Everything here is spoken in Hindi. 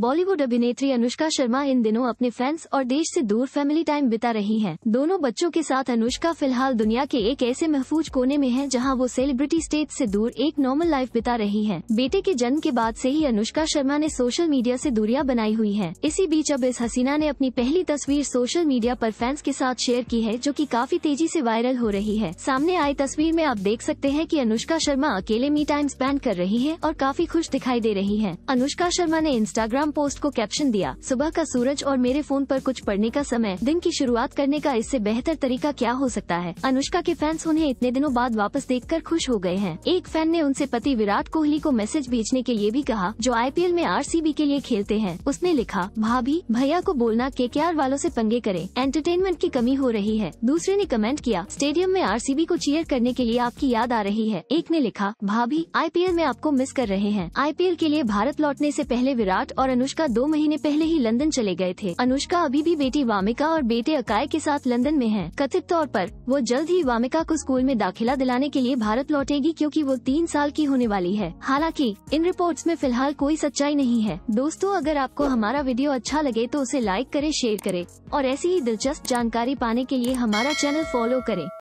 बॉलीवुड अभिनेत्री अनुष्का शर्मा इन दिनों अपने फैंस और देश से दूर फैमिली टाइम बिता रही हैं। दोनों बच्चों के साथ अनुष्का फिलहाल दुनिया के एक ऐसे महफूज कोने में हैं जहां वो सेलिब्रिटी स्टेज से दूर एक नॉर्मल लाइफ बिता रही हैं। बेटे के जन्म के बाद से ही अनुष्का शर्मा ने सोशल मीडिया ऐसी दूरिया बनाई हुई है इसी बीच अब इस हसीना ने अपनी पहली तस्वीर सोशल मीडिया आरोप फैंस के साथ शेयर की है जो की काफी तेजी ऐसी वायरल हो रही है सामने आई तस्वीर में आप देख सकते हैं की अनुष्का शर्मा अकेले मी टाइम स्पेंड कर रही है और काफी खुश दिखाई दे रही है अनुष्का शर्मा ने इंस्टाग्राम इंस्टाग्राम पोस्ट को कैप्शन दिया सुबह का सूरज और मेरे फोन पर कुछ पढ़ने का समय दिन की शुरुआत करने का इससे बेहतर तरीका क्या हो सकता है अनुष्का के फैंस उन्हें इतने दिनों बाद वापस देख खुश हो गए हैं एक फैन ने उनसे पति विराट कोहली को मैसेज भेजने के लिए भी कहा जो आई में आर के लिए खेलते हैं उसने लिखा भाभी भैया को बोलना के के वालों ऐसी पंगे करे एंटरटेनमेंट की कमी हो रही है दूसरे ने कमेंट किया स्टेडियम में आर को चीयर करने के लिए आपकी याद आ रही है एक ने लिखा भाभी आईपीएल में आपको मिस कर रहे हैं आईपीएल के लिए भारत लौटने ऐसी पहले विराट और अनुष्का दो महीने पहले ही लंदन चले गए थे अनुष्का अभी भी बेटी वामिका और बेटे अकाय के साथ लंदन में हैं। कथित तौर पर वो जल्द ही वामिका को स्कूल में दाखिला दिलाने के लिए भारत लौटेगी क्योंकि वो तीन साल की होने वाली है हालांकि इन रिपोर्ट्स में फिलहाल कोई सच्चाई नहीं है दोस्तों अगर आपको हमारा वीडियो अच्छा लगे तो उसे लाइक करे शेयर करे और ऐसी ही दिलचस्प जानकारी पाने के लिए हमारा चैनल फॉलो करे